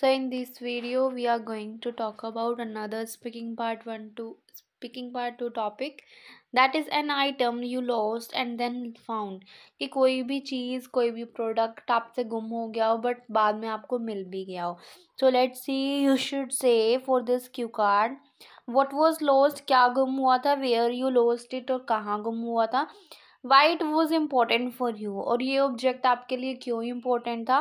so in this video we are going to talk about another speaking part 1 to speaking part 2 topic that is an item you lost and then found कि कोई भी चीज़ कोई भी product आपसे गुम हो गया हो बट बाद में आपको मिल भी गया हो so let see you should say for this cue card what was lost क्या गुम हुआ था वेयर यू लॉस्ट इट और कहाँ गुम हुआ था why it was important for you और ये ऑब्जेक्ट आपके लिए क्यों इम्पोर्टेंट था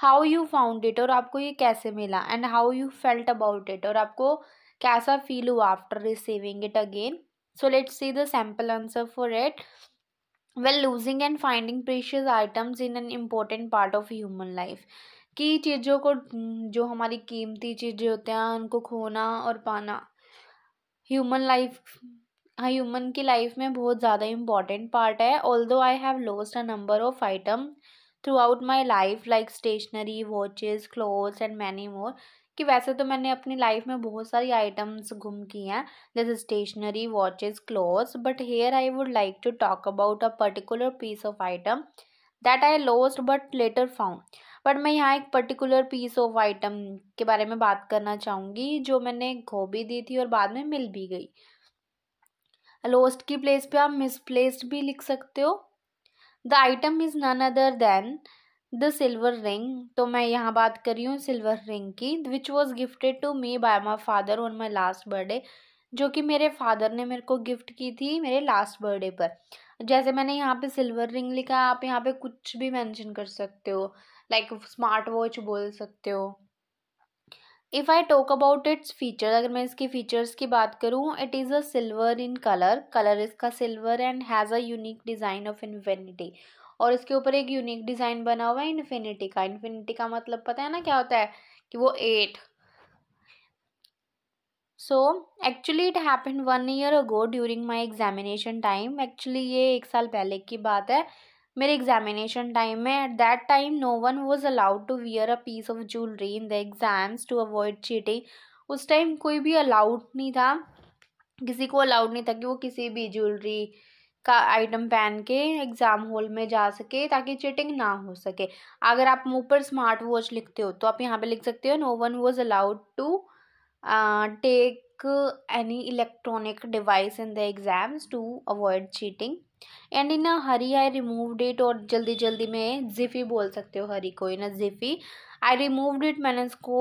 हाउ यू फाउंड इट और आपको ये कैसे मिला and how you felt about it और आपको कैसा फील हुआ after receiving it again so let see the sample answer for it well losing and finding precious items in an important part of human life की चीज़ों को जो हमारी कीमती चीज़ें होते हैं उनको खोना और पाना ह्यूमन लाइफ ह्यूमन की लाइफ में बहुत ज़्यादा इम्पॉर्टेंट पार्ट है although I have lost a number of item out my life like stationery watches clothes and many more कि वैसे तो मैंने अपनी लाइफ में बहुत सारी आइटम्स गुम की हैं जैसे stationery watches clothes but here I would like to talk about a particular piece of item that I lost but later found but मैं यहाँ एक पर्टिकुलर पीस ऑफ आइटम के बारे में बात करना चाहूँगी जो मैंने खो भी दी थी और बाद में मिल भी गई लोस्ट की प्लेस पे आप मिसप्लेस्ड भी लिख सकते हो the item is none other than the silver ring तो मैं यहाँ बात कर रही हूँ सिल्वर रिंग की which was gifted to me by my father on my last birthday जो कि मेरे फादर ने मेरे को गिफ्ट की थी मेरे लास्ट बर्थडे पर जैसे मैंने यहाँ पे सिल्वर रिंग लिखा आप यहाँ पे कुछ भी मेंशन कर सकते हो लाइक स्मार्ट वॉच बोल सकते हो if I talk about its feature अगर मैं इसके फीचर्स की बात करूँ it is a silver in colour colour इसका silver and has a unique design of infinity और इसके ऊपर एक यूनिक डिज़ाइन बना हुआ है इन्फिनिटी का इन्फिनिटी का मतलब पता है ना क्या होता है कि वो at so actually it happen one year ago during my examination time actually ये एक साल पहले की बात है मेरे एग्जामिनेशन टाइम में at that time no one was allowed to wear a piece of jewellery in the exams to avoid cheating उस टाइम कोई भी अलाउड नहीं था किसी को अलाउड नहीं था कि वो किसी भी ज्वेलरी का आइटम पहन के एग्ज़ाम हॉल में जा सके ताकि चीटिंग ना हो सके अगर आप मुँह पर स्मार्ट वॉच लिखते हो तो आप यहाँ पे लिख सकते हो no one was allowed to take uh, take any electronic device in the exams to avoid cheating and in hurry I remove it और जल्दी जल्दी में जिफ़ी बोल सकते हो हरी को इन जिफ़ी आई रिमूव इट मैंने इसको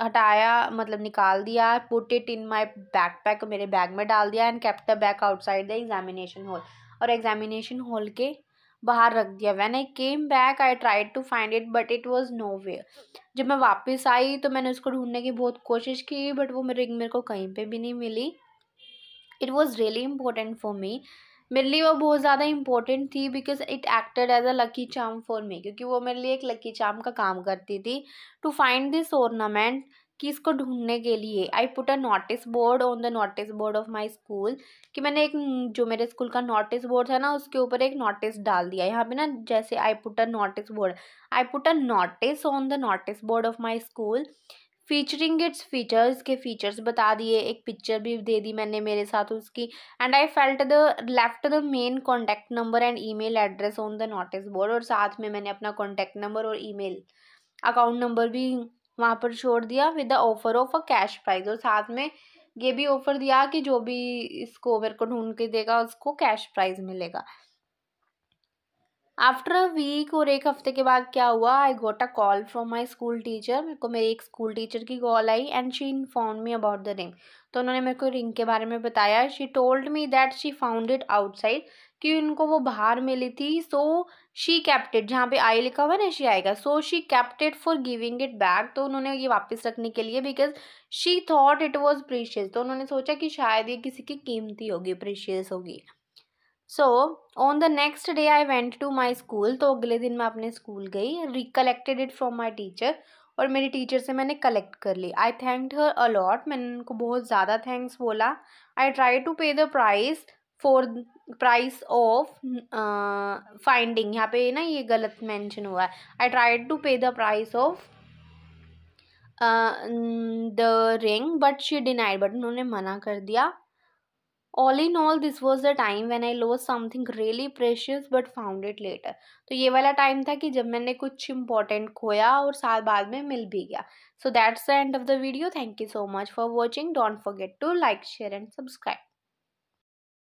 हटाया मतलब निकाल दिया put it in my backpack मेरे बैग में डाल दिया and kept the outside the examination hall और एग्जामिनेशन हॉल के बाहर रख दिया when I came back I try to find it but it was nowhere जब मैं वापस आई तो मैंने उसको ढूंढने की बहुत कोशिश की बट वो मेरे मेरे को कहीं पे भी नहीं मिली it was really important for me मेरे लिए वो बहुत ज़्यादा इम्पोर्टेंट थी because it acted as a lucky charm for me क्योंकि वो मेरे लिए एक लकी चाम का काम करती थी टू फाइंड दिस ऑर्नामेंट कि इसको ढूंढने के लिए I put a notice board on the notice board of my school कि मैंने एक जो मेरे स्कूल का नोटिस बोर्ड था ना उसके ऊपर एक नोटिस डाल दिया यहाँ पे ना जैसे I put a notice board I put a notice on the notice board of my school featuring its features के फीचर्स बता दिए एक पिक्चर भी दे दी मैंने मेरे साथ उसकी and I felt the left the main contact number and email address on the notice board और साथ में मैंने अपना कॉन्टैक्ट नंबर और ई मेल अकाउंट नंबर भी वहाँ पर छोड़ दिया with the offer of a cash prize और साथ में ये भी ऑफर दिया कि जो भी इसको मेरे को ढूंढ के देगा उसको कैश प्राइज मिलेगा आफ्टर अ वीक और एक हफ्ते के बाद क्या हुआ I got a call from my school teacher मेरे को मेरी एक स्कूल टीचर की कॉल आई and she inform me about the ring तो उन्होंने मेरे को रिंग के बारे में बताया she told me that she found it outside कि उनको वो बाहर मिली थी सो शी कैप्टेड जहाँ पे आई लिखा हुआ है ना शी आएगा so she kepted for giving it back तो उन्होंने ये वापस रखने के लिए because she thought it was precious तो उन्होंने सोचा कि शायद ये किसी की कीमती होगी प्रीशियस होगी so on the next day I went to my school तो अगले दिन मैं अपने स्कूल गई recollected it from my teacher और मेरी टीचर से मैंने कलेक्ट कर ली आई थैंक हर अलॉट मैंने उनको बहुत ज़्यादा थैंक्स बोला I try to pay the prize for price of finding यहाँ पे ना ये गलत मेंशन हुआ है I tried to pay the price of the ring but she denied but उन्होंने मना कर दिया all in all this was the time when I lose something really precious but found it later तो ये वाला time था कि जब मैंने कुछ इंपॉर्टेंट खोया और साल बाद में मिल भी गया so that's the end of the video thank you so much for watching don't forget to like share and subscribe